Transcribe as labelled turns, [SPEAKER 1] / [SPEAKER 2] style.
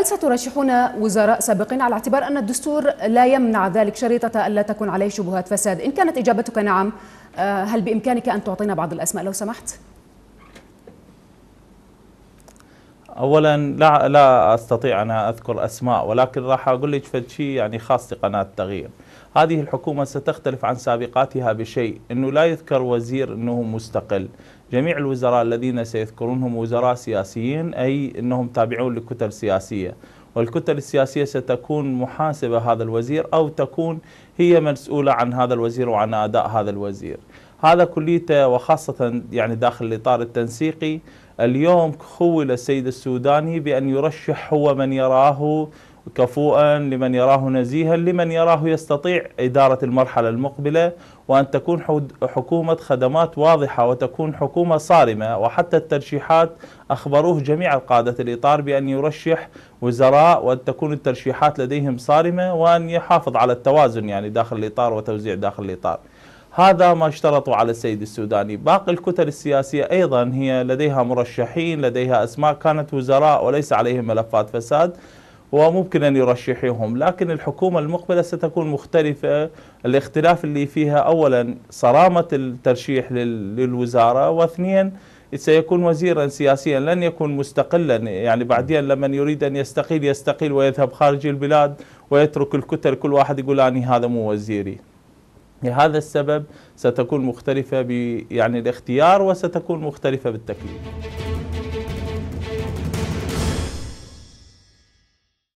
[SPEAKER 1] هل سترشحون وزراء سابقين على اعتبار أن الدستور لا يمنع ذلك شريطة ألا تكون عليه شبهات فساد إن كانت إجابتك نعم آه، هل بإمكانك أن تعطينا بعض الأسماء لو سمحت؟
[SPEAKER 2] اولا لا لا استطيع ان اذكر اسماء ولكن راح اقول لك فد شيء يعني خاص لقناه التغيير. هذه الحكومه ستختلف عن سابقاتها بشيء انه لا يذكر وزير انه مستقل، جميع الوزراء الذين سيذكرونهم وزراء سياسيين أي أنهم تابعون لكتل سياسية والكتل السياسية ستكون محاسبة هذا الوزير أو تكون هي مسؤولة عن هذا الوزير وعن أداء هذا الوزير هذا كليته وخاصة يعني داخل الإطار التنسيقي اليوم خول السيد السوداني بأن يرشح هو من يراه كفوءا لمن يراه نزيها لمن يراه يستطيع إدارة المرحلة المقبلة وأن تكون حكومة خدمات واضحة وتكون حكومة صارمة وحتى الترشيحات أخبروه جميع القادة الإطار بأن يرشح وزراء وأن تكون الترشيحات لديهم صارمة وأن يحافظ على التوازن يعني داخل الإطار وتوزيع داخل الإطار هذا ما اشترطوا على السيد السوداني باقي الكتل السياسية أيضا هي لديها مرشحين لديها أسماء كانت وزراء وليس عليهم ملفات فساد وممكن أن يرشحهم لكن الحكومة المقبلة ستكون مختلفة الاختلاف اللي فيها أولا صرامة الترشيح للوزارة واثنيا سيكون وزيرا سياسيا لن يكون مستقلا يعني بعدين لمن يريد أن يستقيل يستقيل ويذهب خارج البلاد ويترك الكتل كل واحد يقول أني هذا مو وزيري لهذا السبب ستكون مختلفة يعني الاختيار وستكون مختلفة بالتكليف